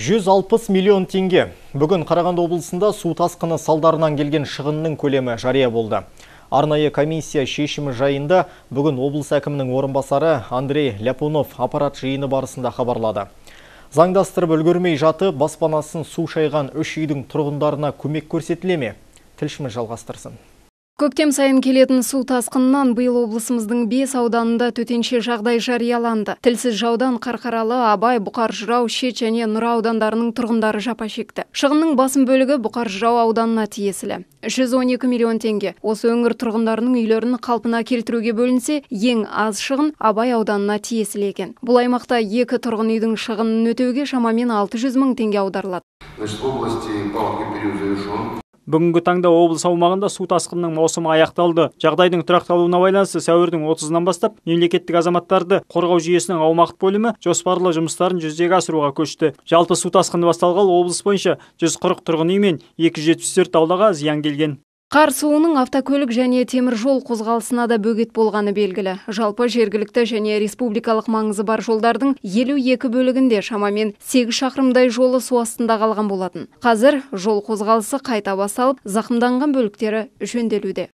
160 миллион теңге. Бүгін Қарағанды облысында су тасқыны салдарынан келген шығынның көлемі жария болды. Арнайы комиссия шешімі жайында бүгін облыс әкімінің орынбасары Андрей Ляпунов аппарат жиыны барысында хабарлады. Заңдастырып үлгермей жаты баспанасын су шайған үш үйдің тұрғындарына көмек көрсетіле ме? жалғастырсын көктем сайын келетін су тасқынынан биыл облысымыздың бес ауданында төтенше жағдай жарияланды тілсіз жаудан қарқаралы абай бұқар жырау шет және нұра аудандарының тұрғындары жапа шекті шығынның басым бөлігі бұқар жырау ауданына тиесілі 112 миллион теңге осы өңір тұрғындарының үйлерін қалпына келтіруге бөлінсе ең аз шығын абай ауданына тиесілі екен бұл аймақта екі тұрғын үйдің шығынын өтеуге шамамен 600 мың теңге аударылады значит в области бүгінгі таңда облыс аумағында су тасқынының маусымы аяқталды жағдайдың тұрақталуына байланысты сәуірдің отызынан бастап мемлекеттік азаматтарды қорғау жүйесінің аумақтық бөлімі жоспарлы жұмыстарын жүзеге асыруға көшті жалпы су тасқыны басталғалы облыс бойынша жүз қырық тұрғын үй мен екі жүз жетпіс зиян келген қар суының автокөлік және темір жол қозғалысына да бөгет болғаны белгілі жалпы жергілікті және республикалық маңызы бар жолдардың елу екі бөлігінде шамамен сегіз шақырымдай жолы су астында қалған болатын қазір жол қозғалысы қайта басталып зақымданған бөліктері жөнделуде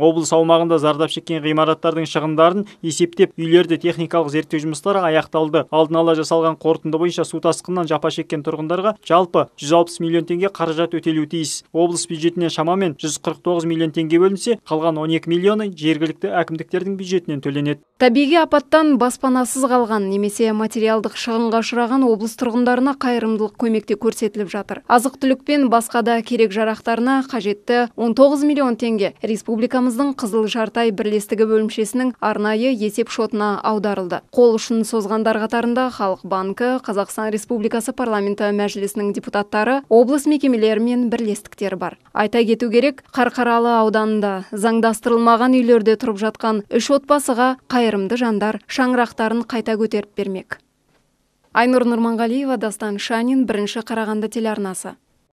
облыс аумағында зардап шеккен ғимараттардың шығындарын есептеп үйлерді техникалық зерттеу жұмыстары аяқталды алдын ала жасалған қорытынды бойынша су тасқынынан жапа шеккен тұрғындарға жалпы 160 миллион теңге қаражат өтелуі тиіс облыс бюджетінен шамамен 149 миллион теңге бөлінсе қалған 12 миллионы жергілікті әкімдіктердің бюджетінен төленеді табиғи апаттан баспанасыз қалған немесе материалдық шығынға ұшыраған облыс тұрғындарына қайырымдылық көмек те көрсетіліп жатыр азық түлік пен басқа да керек жарақтарына қажетті 19 миллион теңге теңге республикамыздың қызыл жартай бірлестігі бөлімшесінің арнайы есеп шотына аударылды қол ұшын созғандар қатарында халық банкі қазақстан республикасы парламенті мәжілісінің депутаттары облыс мекемелері мен бірлестіктер бар айта кету керек қарқаралы ауданында заңдастырылмаған үйлерде тұрып жатқан үш отбасыға қайырымды жандар шаңырақтарын қайта көтеріп бермек айнұр нұрманғалиева дастан шанин бірінші қарағанды телеарнасы